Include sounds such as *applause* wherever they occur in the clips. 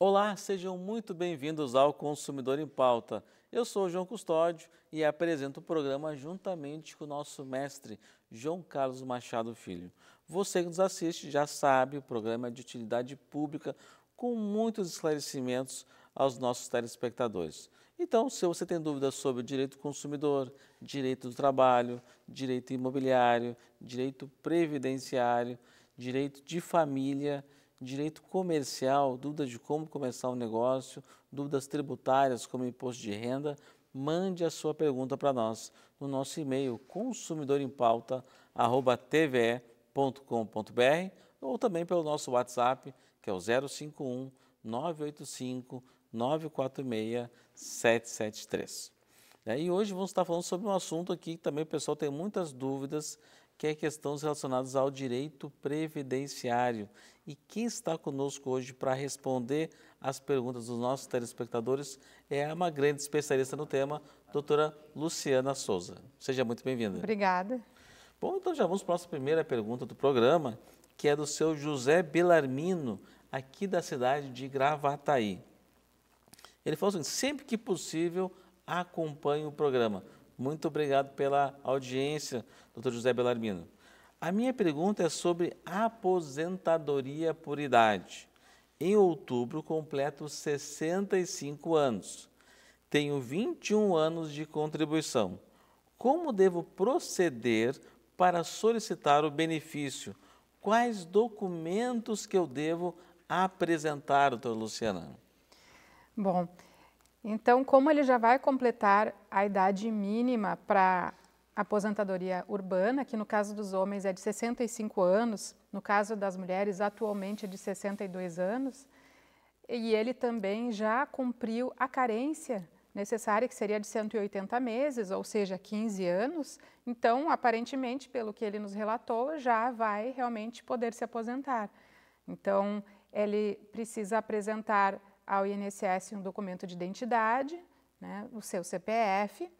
Olá, sejam muito bem-vindos ao Consumidor em Pauta. Eu sou João Custódio e apresento o programa juntamente com o nosso mestre João Carlos Machado Filho. Você que nos assiste já sabe, o programa é de utilidade pública com muitos esclarecimentos aos nossos telespectadores. Então, se você tem dúvidas sobre direito do consumidor, direito do trabalho, direito imobiliário, direito previdenciário, direito de família, direito comercial, dúvidas de como começar um negócio, dúvidas tributárias como imposto de renda, mande a sua pergunta para nós no nosso e-mail consumidorempauta@tve.com.br ou também pelo nosso WhatsApp, que é o 051 985 946 773. É, e hoje vamos estar falando sobre um assunto aqui que também o pessoal tem muitas dúvidas, que é questões relacionadas ao direito previdenciário. E quem está conosco hoje para responder as perguntas dos nossos telespectadores é uma grande especialista no tema, doutora Luciana Souza. Seja muito bem-vinda. Obrigada. Bom, então já vamos para a nossa primeira pergunta do programa, que é do seu José Belarmino, aqui da cidade de Gravataí. Ele falou assim: sempre que possível, acompanhe o programa. Muito obrigado pela audiência, doutor José Belarmino. A minha pergunta é sobre aposentadoria por idade. Em outubro, completo 65 anos. Tenho 21 anos de contribuição. Como devo proceder para solicitar o benefício? Quais documentos que eu devo apresentar, doutor Luciana? Bom, então como ele já vai completar a idade mínima para aposentadoria urbana, que no caso dos homens é de 65 anos, no caso das mulheres atualmente é de 62 anos, e ele também já cumpriu a carência necessária, que seria de 180 meses, ou seja, 15 anos. Então, aparentemente, pelo que ele nos relatou, já vai realmente poder se aposentar. Então, ele precisa apresentar ao INSS um documento de identidade, né, o seu CPF.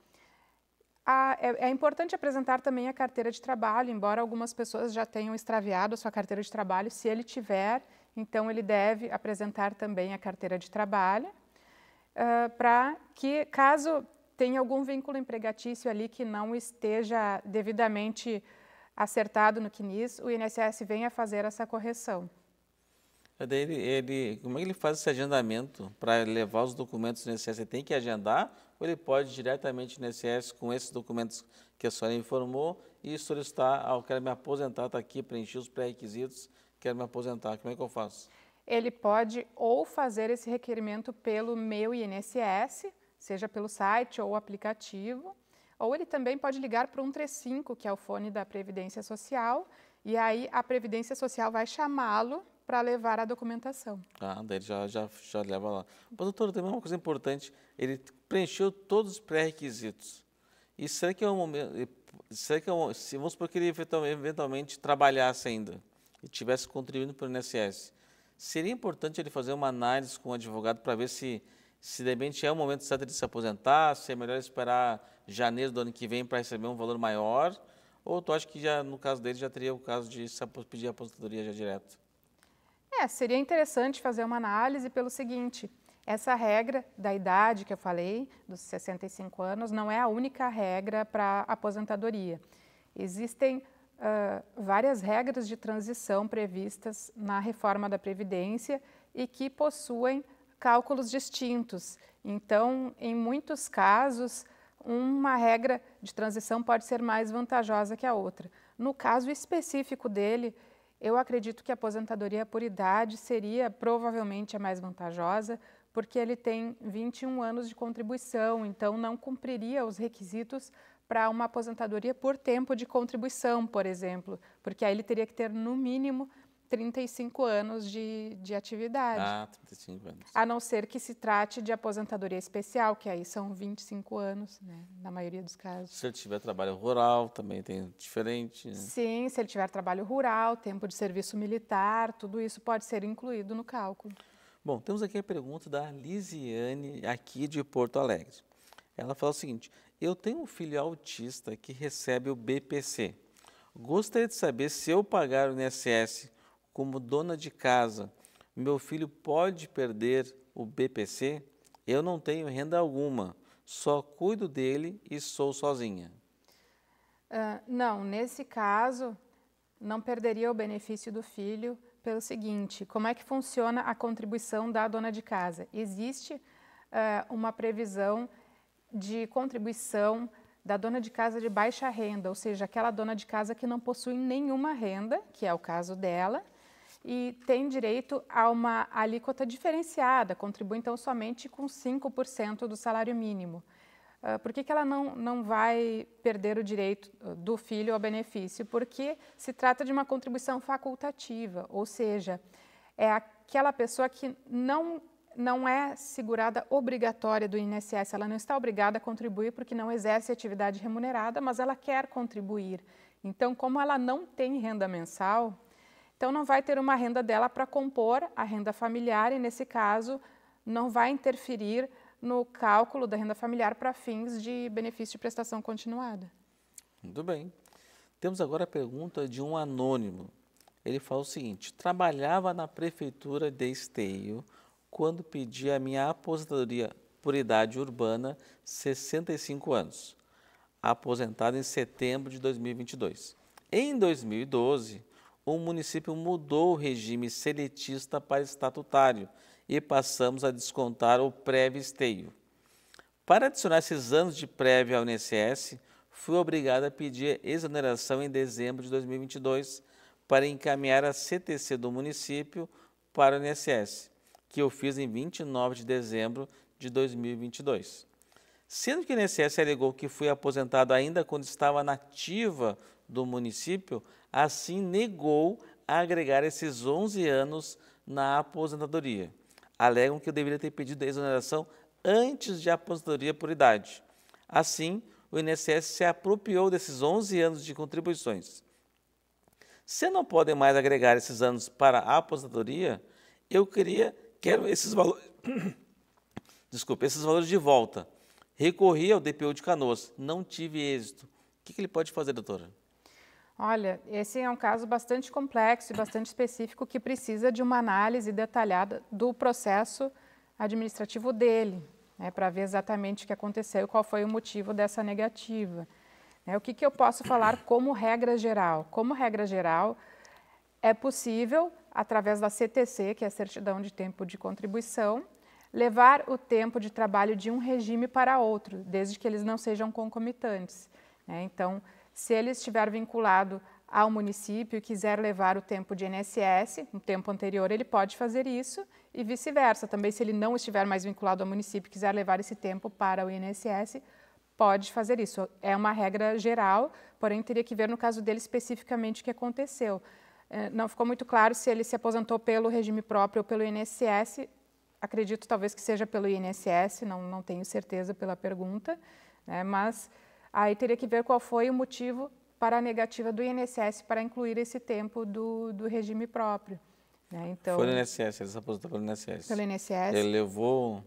A, é, é, importante apresentar também a carteira de trabalho, embora algumas pessoas já tenham extraviado a sua carteira de trabalho, se ele tiver, então ele deve apresentar também a carteira de trabalho, uh, ah, para que, caso tenha algum vínculo empregatício ali que não esteja devidamente acertado no CNIS, o INSS venha fazer essa correção. Daí ele, ele, como é que ele faz esse agendamento para levar os documentos no INSS? Ele tem que agendar ou ele pode diretamente no INSS com esses documentos que a senhora informou e solicitar, ah, quero me aposentar, está aqui, preenchi os pré-requisitos, quero me aposentar, como é que eu faço? Ele pode ou fazer esse requerimento pelo meu INSS, seja pelo site ou aplicativo, ou ele também pode ligar para o 135, que é o fone da Previdência Social, e aí a Previdência Social vai chamá-lo para levar a documentação. Ah, daí ele já, já, já leva lá. Mas, doutora, tem uma coisa importante, ele preencheu todos os pré-requisitos. E será que é um momento... Será que é um, se, vamos supor que ele eventualmente, eventualmente trabalhasse ainda e tivesse contribuindo para o INSS, seria importante ele fazer uma análise com o advogado para ver se, se de repente é o momento certo de se aposentar, se é melhor esperar janeiro do ano que vem para receber um valor maior, ou tu acha que já no caso dele já teria o caso de pedir aposentadoria já direto? É, seria interessante fazer uma análise pelo seguinte: essa regra da idade que eu falei, dos 65 anos, não é a única regra para aposentadoria. Existem uh, várias regras de transição previstas na reforma da Previdência e que possuem cálculos distintos. Então, em muitos casos, uma regra de transição pode ser mais vantajosa que a outra. No caso específico dele, eu acredito que a aposentadoria por idade seria provavelmente a mais vantajosa, porque ele tem 21 anos de contribuição, então não cumpriria os requisitos para uma aposentadoria por tempo de contribuição, por exemplo, porque aí ele teria que ter no mínimo 35 anos de, de atividade. Ah, 35 anos. A não ser que se trate de aposentadoria especial, que aí são 25 anos, né, na maioria dos casos. Se ele tiver trabalho rural, também tem diferente. Né? Sim, se ele tiver trabalho rural, tempo de serviço militar, tudo isso pode ser incluído no cálculo. Bom, temos aqui a pergunta da Lisiane, aqui de Porto Alegre. Ela fala o seguinte: Eu tenho um filho autista que recebe o BPC. Gostaria de saber se eu pagar o INSS como dona de casa, meu filho pode perder o BPC? Eu não tenho renda alguma, só cuido dele e sou sozinha. Uh, não, nesse caso, não perderia o benefício do filho pelo seguinte: como é que funciona a contribuição da dona de casa? Existe uh, uma previsão de contribuição da dona de casa de baixa renda, ou seja, aquela dona de casa que não possui nenhuma renda, que é o caso dela, e tem direito a uma alíquota diferenciada, contribui então somente com 5% do salário mínimo. Uh, por que, que ela não, não vai perder o direito ah, do filho ao benefício? Porque se trata de uma contribuição facultativa, ou seja, é aquela pessoa que não, não é segurada obrigatória do INSS, ela não está obrigada a contribuir porque não exerce atividade remunerada, mas ela quer contribuir. Então, como ela não tem renda mensal, então, não vai ter uma renda dela para compor a renda familiar e, nesse caso, não vai interferir no cálculo da renda familiar para fins de benefício de prestação continuada. Muito bem. Temos agora a pergunta de um anônimo. Ele fala o seguinte: trabalhava na prefeitura de Esteio quando pedi a minha aposentadoria por idade urbana, 65 anos, aposentado em setembro de 2022. Em 2012, o município mudou o regime seletista para estatutário e passamos a descontar o prévio esteio. Para adicionar esses anos de prévio ao INSS, fui obrigado a pedir exoneração em dezembro de 2022 para encaminhar a CTC do município para o INSS, que eu fiz em 29 de dezembro de 2022. Sendo que o INSS alegou que foi aposentado ainda quando estava nativa do município, assim negou agregar esses 11 anos na aposentadoria. Alegam que eu deveria ter pedido a exoneração antes de aposentadoria por idade. Assim, o INSS se apropriou desses 11 anos de contribuições. Se não podem mais agregar esses anos para a aposentadoria, eu queria, quero esses valores, *coughs* desculpe, esses valores de volta Recorri ao DPO de Canoas, não tive êxito. O que, que ele pode fazer, doutora? Olha, esse é um caso bastante complexo e bastante específico que precisa de uma análise detalhada do processo administrativo dele, né, para ver exatamente o que aconteceu e qual foi o motivo dessa negativa. Né, o que, que eu posso falar como regra geral? Como regra geral, é possível, através da CTC, que é a Certidão de Tempo de Contribuição, levar o tempo de trabalho de um regime para outro, desde que eles não sejam concomitantes. Né? Então, se ele estiver vinculado ao município e quiser levar o tempo de INSS, no tempo anterior, ele pode fazer isso e vice-versa. Também, se ele não estiver mais vinculado ao município e quiser levar esse tempo para o INSS, pode fazer isso. É uma regra geral, porém teria que ver no caso dele especificamente o que aconteceu. É, não ficou muito claro se ele se aposentou pelo regime próprio ou pelo INSS, acredito talvez que seja pelo INSS, não, não tenho certeza pela pergunta, né, mas aí teria que ver qual foi o motivo para a negativa do INSS para incluir esse tempo do, do regime próprio. Né? Então, foi no INSS, ele se aposentou pelo INSS. Pelo INSS. Ele levou...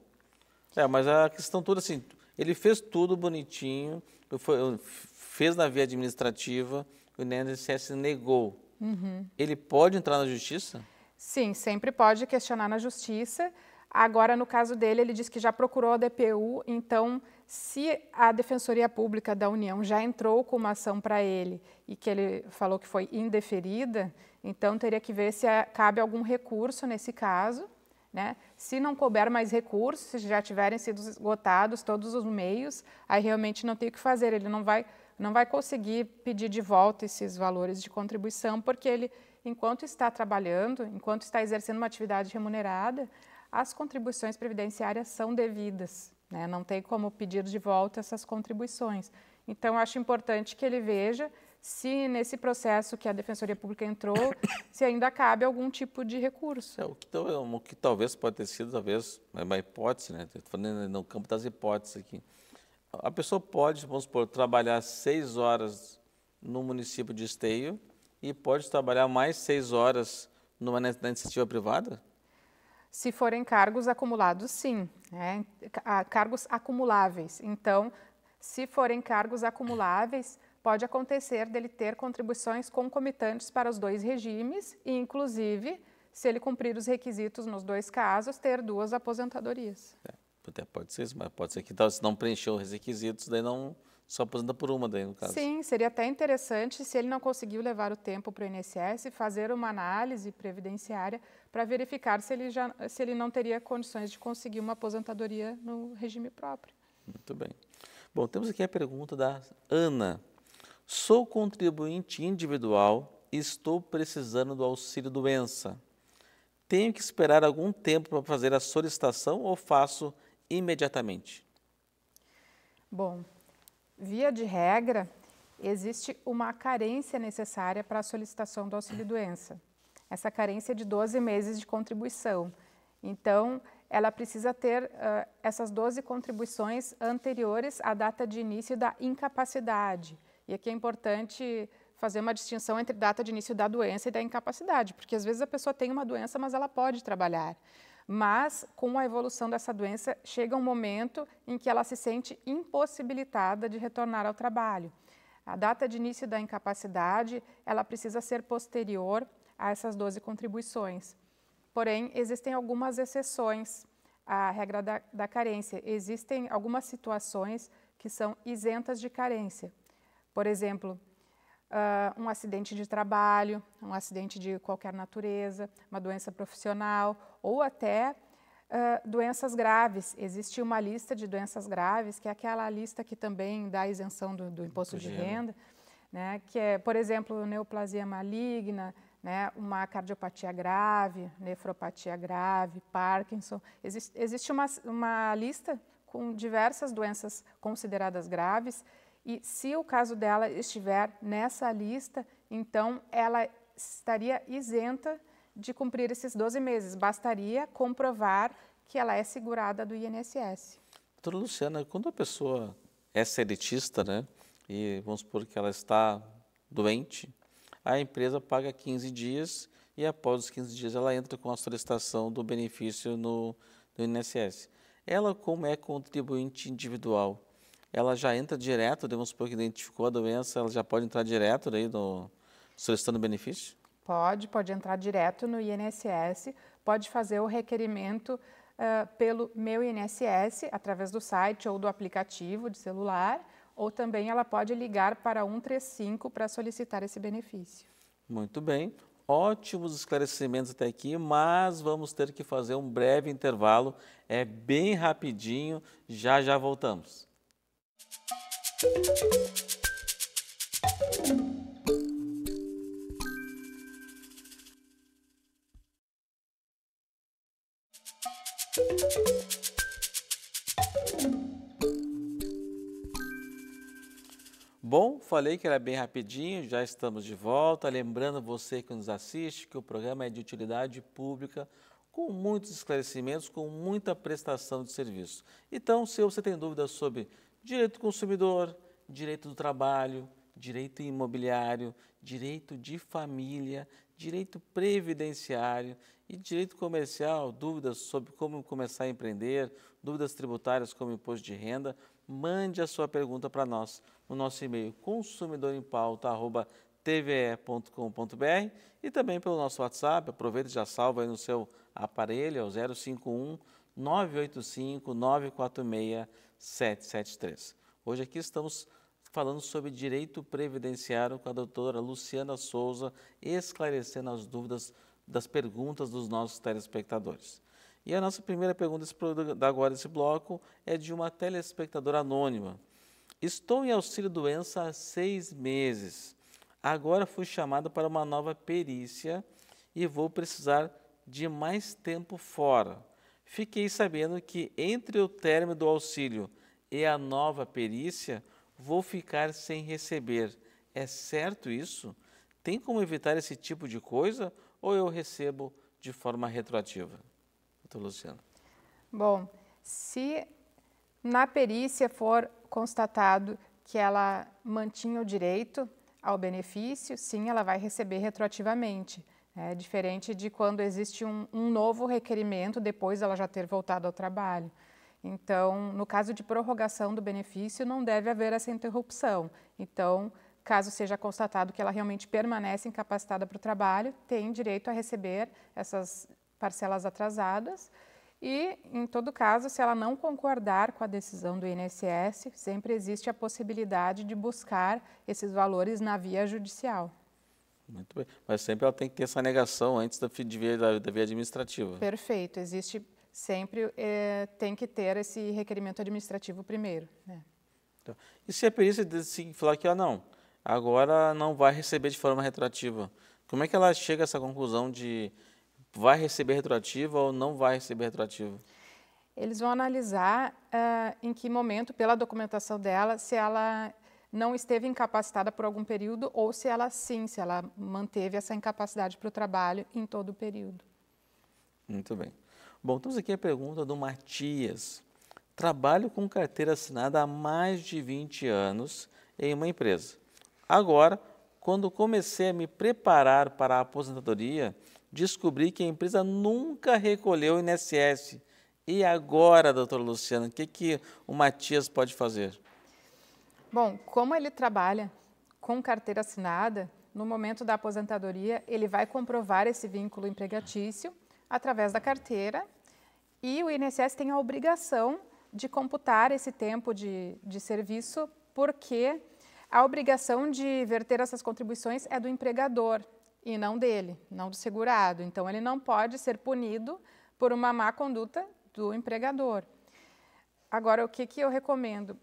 É, mas a questão toda assim, ele fez tudo bonitinho, foi, fez na via administrativa, o INSS negou. Uhum. Ele pode entrar na justiça? Sim, sempre pode questionar na justiça, Agora, no caso dele, ele diz que já procurou a DPU, então, se a Defensoria Pública da União já entrou com uma ação para ele e que ele falou que foi indeferida, então teria que ver se cabe algum recurso nesse caso. Né? Se não couber mais recursos, se já tiverem sido esgotados todos os meios, aí realmente não tem o que fazer, ele não vai, não vai conseguir pedir de volta esses valores de contribuição, porque ele, enquanto está trabalhando, enquanto está exercendo uma atividade remunerada, as contribuições previdenciárias são devidas, né? não tem como pedir de volta essas contribuições. Então, acho importante que ele veja se nesse processo que a Defensoria Pública entrou, *coughs* se ainda cabe algum tipo de recurso. É, o, que, é o, que, talvez pode ter sido, talvez, é uma hipótese, né? Estou falando no campo das hipóteses aqui. A pessoa pode, vamos supor, trabalhar seis horas no município de Esteio e pode trabalhar mais seis horas numa iniciativa privada? Se forem cargos acumulados, sim, né? cargos acumuláveis. Então, se forem cargos acumuláveis, pode acontecer dele ter contribuições concomitantes para os dois regimes e, inclusive, se ele cumprir os requisitos nos dois casos, ter duas aposentadorias. É, pode ser isso, mas pode ser que então, se não preencheu os requisitos, daí não, só aposenta por uma daí, no caso. Sim, seria até interessante, se ele não conseguiu levar o tempo para o INSS, fazer uma análise previdenciária para verificar se ele, já, se ele não teria condições de conseguir uma aposentadoria no regime próprio. Muito bem. Bom, temos aqui a pergunta da Ana. Sou contribuinte individual e estou precisando do auxílio doença. Tenho que esperar algum tempo para fazer a solicitação ou faço imediatamente? Bom, Via de regra, existe uma carência necessária para a solicitação do auxílio-doença. Essa carência é de 12 meses de contribuição. Então, ela precisa ter uh, essas 12 contribuições anteriores à data de início da incapacidade. E aqui é importante fazer uma distinção entre data de início da doença e da incapacidade, porque às vezes a pessoa tem uma doença, mas ela pode trabalhar mas com a evolução dessa doença chega um momento em que ela se sente impossibilitada de retornar ao trabalho. A data de início da incapacidade, ela precisa ser posterior a essas 12 contribuições. Porém, existem algumas exceções à regra da, da carência. Existem algumas situações que são isentas de carência. Por exemplo, uh, um acidente de trabalho, um acidente de qualquer natureza, uma doença profissional ou até uh, doenças graves. Existe uma lista de doenças graves, que é aquela lista que também dá isenção do, do imposto de renda, né? que é, por exemplo, neoplasia maligna, né, uma cardiopatia grave, nefropatia grave, Parkinson. Existe, existe uma, uma lista com diversas doenças consideradas graves e se o caso dela estiver nessa lista, então ela estaria isenta de cumprir esses 12 meses. Bastaria comprovar que ela é segurada do INSS. Doutora Luciana, quando a pessoa é seletista, né, e vamos supor que ela está doente, a empresa paga 15 dias e após os 15 dias ela entra com a solicitação do benefício no, no INSS. Ela, como é contribuinte individual, ela já entra direto, vamos supor que identificou a doença, ela já pode entrar direto daí no, solicitando benefício? Pode, pode entrar direto no INSS, pode fazer o requerimento uh, pelo Meu INSS, através do site ou do aplicativo de celular, ou também ela pode ligar para 135 para solicitar esse benefício. Muito bem, ótimos esclarecimentos até aqui, mas vamos ter que fazer um breve intervalo, é bem rapidinho, já já voltamos. Bom, falei que era bem rapidinho, já estamos de volta. Lembrando você que nos assiste que o programa é de utilidade pública, com muitos esclarecimentos, com muita prestação de serviço. Então, se você tem dúvidas sobre direito do consumidor, direito do trabalho, direito imobiliário, direito de família, direito previdenciário e direito comercial, dúvidas sobre como começar a empreender, dúvidas tributárias como imposto de renda, mande a sua pergunta para nós no nosso e-mail consumidorempauta@tve.com.br e também pelo nosso WhatsApp, aproveita e já salva aí no seu aparelho, é o 051 985 946 773. Hoje aqui estamos falando sobre direito previdenciário com a doutora Luciana Souza, esclarecendo as dúvidas das perguntas dos nossos telespectadores. E a nossa primeira pergunta da agora desse bloco é de uma telespectadora anônima. Estou em auxílio-doença há seis meses. Agora fui chamada para uma nova perícia e vou precisar de mais tempo fora. Fiquei sabendo que entre o término do auxílio e a nova perícia, vou ficar sem receber. É certo isso? Tem como evitar esse tipo de coisa ou eu recebo de forma retroativa? Doutor Luciano. Bom, se na perícia for constatado que ela mantinha o direito ao benefício, sim, ela vai receber retroativamente. É diferente de quando existe um, um novo requerimento depois ela já ter voltado ao trabalho. Então, no caso de prorrogação do benefício, não deve haver essa interrupção. Então, caso seja constatado que ela realmente permanece incapacitada para o trabalho, tem direito a receber essas parcelas atrasadas. E, em todo caso, se ela não concordar com a decisão do INSS, sempre existe a possibilidade de buscar esses valores na via judicial. Muito bem. Mas sempre ela tem que ter essa negação antes da via, da, da via administrativa. Perfeito. Existe sempre, é, tem que ter esse requerimento administrativo primeiro. Né? Então, e se a é perícia se falar que, ela ah, não, agora não vai receber de forma retroativa, como é que ela chega a essa conclusão de vai receber retroativa ou não vai receber retroativa? Eles vão analisar uh, em que momento, pela documentação dela, se ela não esteve incapacitada por algum período ou se ela sim, se ela manteve essa incapacidade para o trabalho em todo o período. Muito bem. Bom, temos aqui a pergunta do Matias. Trabalho com carteira assinada há mais de 20 anos em uma empresa. Agora, quando comecei a me preparar para a aposentadoria, descobri que a empresa nunca recolheu o INSS. E agora, doutora Luciana, o que, que o Matias pode fazer? Bom, como ele trabalha com carteira assinada, no momento da aposentadoria, ele vai comprovar esse vínculo empregatício através da carteira e o INSS tem a obrigação de computar esse tempo de, de serviço, porque a obrigação de verter essas contribuições é do empregador e não dele, não do segurado. Então, ele não pode ser punido por uma má conduta do empregador. Agora, o que, que eu recomendo?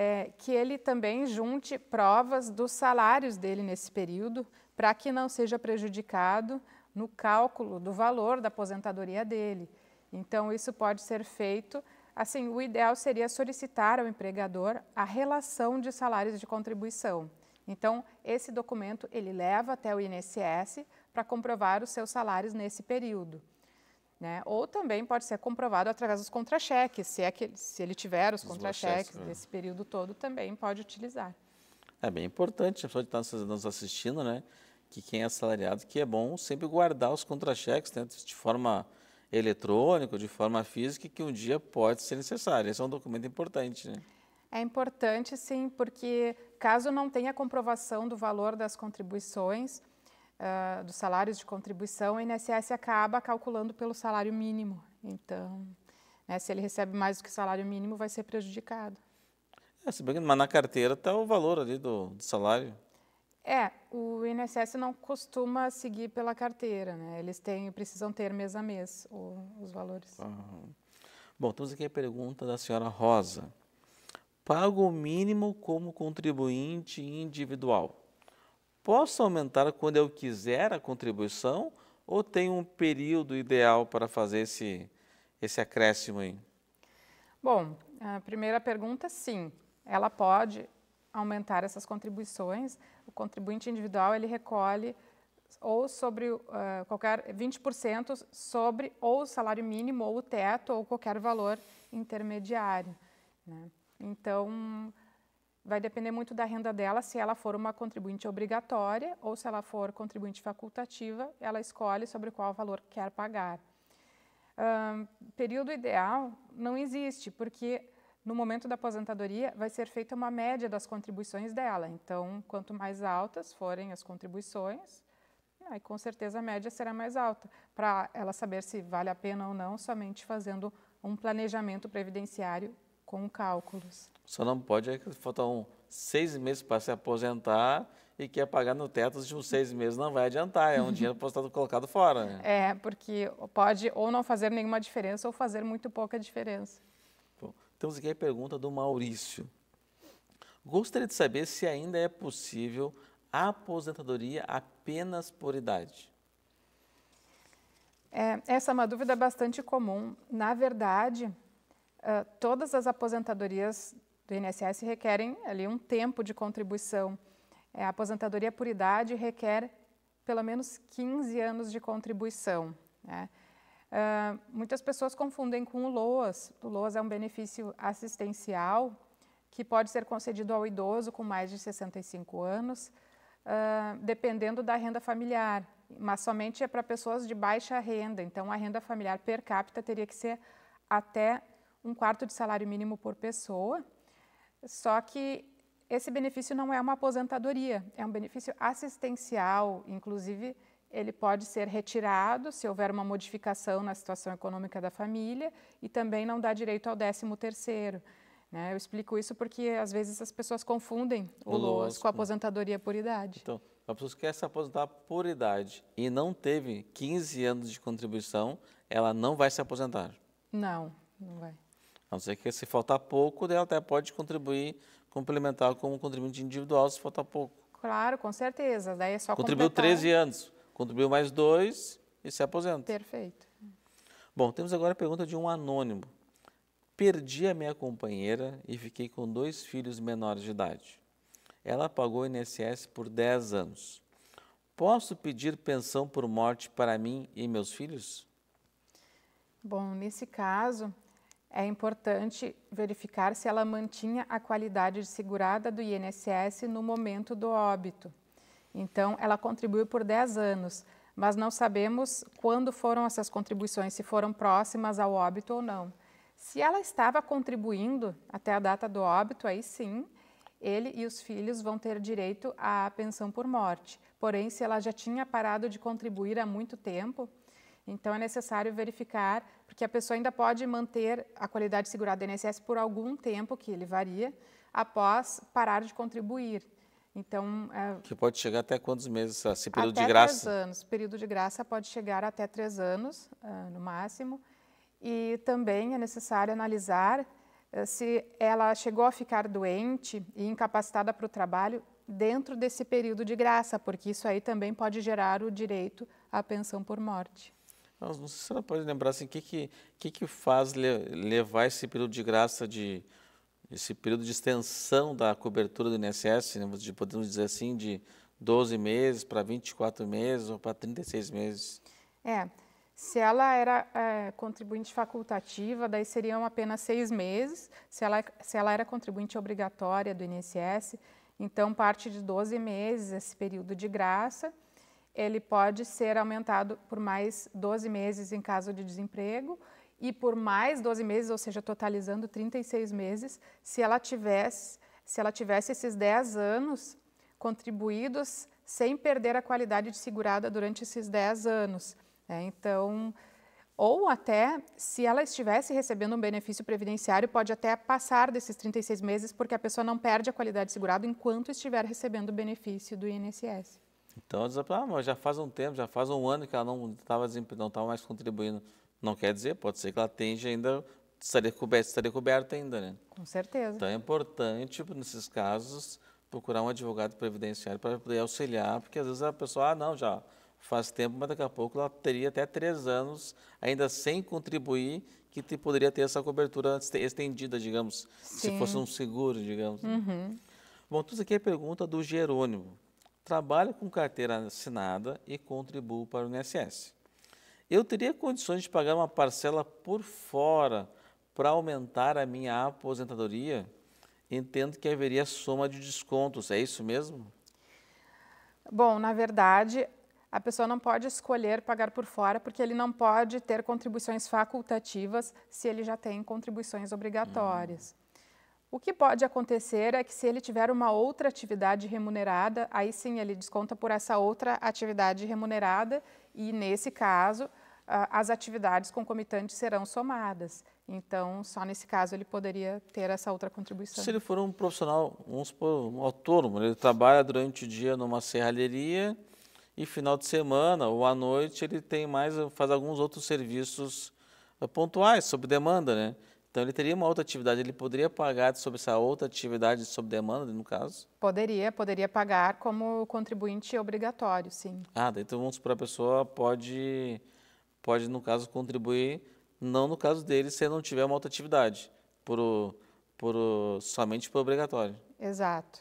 é, que ele também junte provas dos salários dele nesse período, para que não seja prejudicado no cálculo do valor da aposentadoria dele. Então, isso pode ser feito. Assim, o ideal seria solicitar ao empregador a relação de salários de contribuição. Então, esse documento ele leva até o INSS para comprovar os seus salários nesse período. Né? Ou também pode ser comprovado através dos contra-cheques, se, é que, se ele tiver os, os contra-cheques nesse né? é. período todo, também pode utilizar. É bem importante a pessoa que está nos assistindo, né? Que quem é assalariado, que é bom sempre guardar os contra-cheques né? de forma eletrônica, de forma física, que um dia pode ser necessário. Esse é um documento importante, né? É importante, sim, porque caso não tenha comprovação do valor das contribuições, uh, dos salários de contribuição, o INSS acaba calculando pelo salário mínimo. Então, né, se ele recebe mais do que o salário mínimo, vai ser prejudicado. É, se bem, mas na carteira está o valor ali do, do, salário. É, o INSS não costuma seguir pela carteira, né? Eles têm, precisam ter mês a mês o, os valores. Uhum. Bom, temos aqui a pergunta da senhora Rosa. Pago o mínimo como contribuinte individual? posso aumentar quando eu quiser a contribuição ou tem um período ideal para fazer esse, esse acréscimo aí? Bom, a primeira pergunta, sim. Ela pode aumentar essas contribuições. O contribuinte individual, ele recolhe ou sobre uh, qualquer 20% sobre ou o salário mínimo ou o teto ou qualquer valor intermediário. Né? Então, Vai depender muito da renda dela, se ela for uma contribuinte obrigatória ou se ela for contribuinte facultativa, ela escolhe sobre qual valor quer pagar. Um, período ideal não existe, porque no momento da aposentadoria vai ser feita uma média das contribuições dela. Então, quanto mais altas forem as contribuições, aí com certeza a média será mais alta, para ela saber se vale a pena ou não, somente fazendo um planejamento previdenciário com cálculos. Só não pode é que faltam seis meses para se aposentar e quer pagar no teto de uns seis meses não vai adiantar, é um *laughs* dinheiro postado colocado fora. Né? É, porque pode ou não fazer nenhuma diferença ou fazer muito pouca diferença. Bom, temos aqui a pergunta do Maurício. Gostaria de saber se ainda é possível a aposentadoria apenas por idade. É, essa é uma dúvida bastante comum. Na verdade, ah, todas as aposentadorias do INSS requerem ali um tempo de contribuição. É, a aposentadoria por idade requer pelo menos 15 anos de contribuição. Né? Uh, muitas pessoas confundem com o LOAS. O LOAS é um benefício assistencial que pode ser concedido ao idoso com mais de 65 anos, uh, dependendo da renda familiar, mas somente é para pessoas de baixa renda. Então, a renda familiar per capita teria que ser até um quarto de salário mínimo por pessoa, só que esse benefício não é uma aposentadoria, é um benefício assistencial, inclusive ele pode ser retirado se houver uma modificação na situação econômica da família e também não dá direito ao 13 terceiro. Né? Eu explico isso porque às vezes as pessoas confundem o, o LOAS com a aposentadoria por idade. Então, a pessoa que quer se aposentar por idade e não teve 15 anos de contribuição, ela não vai se aposentar? Não, não vai. A não ser que se faltar pouco, ela até pode contribuir complementar como contribuinte individual se faltar pouco. Claro, com certeza. Daí é só Contribuiu completar. 13 né? anos, contribuiu mais dois e se aposenta. Perfeito. Bom, temos agora a pergunta de um anônimo. Perdi a minha companheira e fiquei com dois filhos menores de idade. Ela pagou o INSS por 10 anos. Posso pedir pensão por morte para mim e meus filhos? Bom, nesse caso, é importante verificar se ela mantinha a qualidade de segurada do INSS no momento do óbito. Então, ela contribuiu por 10 anos, mas não sabemos quando foram essas contribuições, se foram próximas ao óbito ou não. Se ela estava contribuindo até a data do óbito, aí sim, ele e os filhos vão ter direito à pensão por morte. Porém, se ela já tinha parado de contribuir há muito tempo, então, é necessário verificar, porque a pessoa ainda pode manter a qualidade segurada do INSS por algum tempo, que ele varia, após parar de contribuir. Então, é, que pode chegar até quantos meses esse assim, período de graça? Até três anos. Período de graça pode chegar até três anos, uh, no máximo. E também é necessário analisar uh, se ela chegou a ficar doente e incapacitada para o trabalho dentro desse período de graça, porque isso aí também pode gerar o direito à pensão por morte. Não sei se você pode lembrar assim, o que, que, que, que faz le, levar esse período de graça, de, esse período de extensão da cobertura do INSS, né, de, podemos dizer assim, de 12 meses para 24 meses ou para 36 meses? É, se ela era é, contribuinte facultativa, daí seriam apenas seis meses. Se ela, se ela era contribuinte obrigatória do INSS, então parte de 12 meses esse período de graça ele pode ser aumentado por mais 12 meses em caso de desemprego e por mais 12 meses, ou seja, totalizando 36 meses, se ela tivesse, se ela tivesse esses 10 anos contribuídos sem perder a qualidade de segurada durante esses 10 anos. Né? Então, ou até se ela estivesse recebendo um benefício previdenciário, pode até passar desses 36 meses, porque a pessoa não perde a qualidade de segurado enquanto estiver recebendo o benefício do INSS. Então, ela diz, ah, mas já faz um tempo, já faz um ano que ela não estava não tava mais contribuindo. Não quer dizer, pode ser que ela tenha ainda, estaria coberta, estaria coberta ainda, né? Com certeza. Então, é importante, nesses casos, procurar um advogado previdenciário para poder auxiliar, porque às vezes a pessoa, ah, não, já faz tempo, mas daqui a pouco ela teria até três anos, ainda sem contribuir, que te poderia ter essa cobertura estendida, digamos, Sim. se fosse um seguro, digamos. Né? Uhum. Bom, tudo aqui é pergunta do Jerônimo trabalho com carteira assinada e contribuo para o INSS. Eu teria condições de pagar uma parcela por fora para aumentar a minha aposentadoria? Entendo que haveria soma de descontos, é isso mesmo? Bom, na verdade, a pessoa não pode escolher pagar por fora porque ele não pode ter contribuições facultativas se ele já tem contribuições obrigatórias. Hum. O que pode acontecer é que se ele tiver uma outra atividade remunerada, aí sim ele desconta por essa outra atividade remunerada e nesse caso as atividades concomitantes serão somadas. Então, só nesse caso ele poderia ter essa outra contribuição. Se ele for um profissional, um autônomo, ele trabalha durante o dia numa serralheria e final de semana ou à noite ele tem mais, faz alguns outros serviços eh, pontuais, sob demanda, né? Então ele teria uma outra atividade, ele poderia pagar sobre essa outra atividade sob demanda, no caso? Poderia, poderia pagar como contribuinte obrigatório, sim. Ah, então vamos para a pessoa pode, pode, no caso, contribuir, não no caso dele, se não tiver uma outra atividade, por, por, somente por obrigatório. Exato.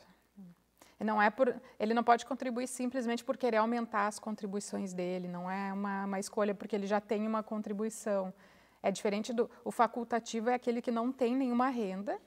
Não é por, ele não pode contribuir simplesmente por querer aumentar as contribuições dele, não é uma, uma escolha porque ele já tem uma contribuição. É diferente do o facultativo é aquele que não tem nenhuma renda,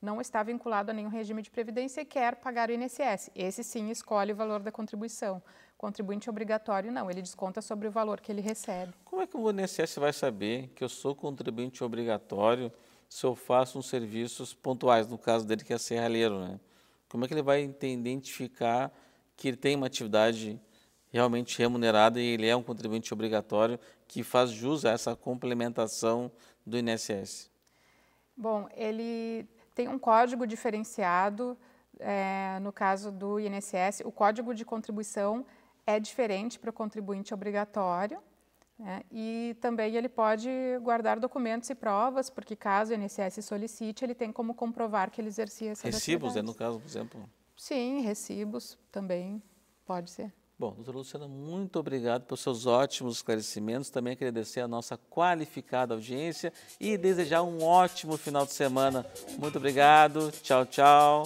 não está vinculado a nenhum regime de previdência e quer pagar o INSS. Esse sim escolhe o valor da contribuição. Contribuinte obrigatório não, ele desconta sobre o valor que ele recebe. Como é que o INSS vai saber que eu sou contribuinte obrigatório se eu faço uns serviços pontuais, no caso dele que é serralheiro, né? Como é que ele vai identificar que ele tem uma atividade realmente remunerada e ele é um contribuinte obrigatório que faz jus a essa complementação do INSS? Bom, ele tem um código diferenciado é, no caso do INSS. O código de contribuição é diferente para o contribuinte obrigatório. Né, e também ele pode guardar documentos e provas, porque caso o INSS solicite, ele tem como comprovar que ele exercia essa Recibos, é no caso, por exemplo? Sim, recibos também pode ser. Bom, doutora Luciana, muito obrigado pelos seus ótimos esclarecimentos. Também agradecer a nossa qualificada audiência e desejar um ótimo final de semana. Muito obrigado. Tchau, tchau.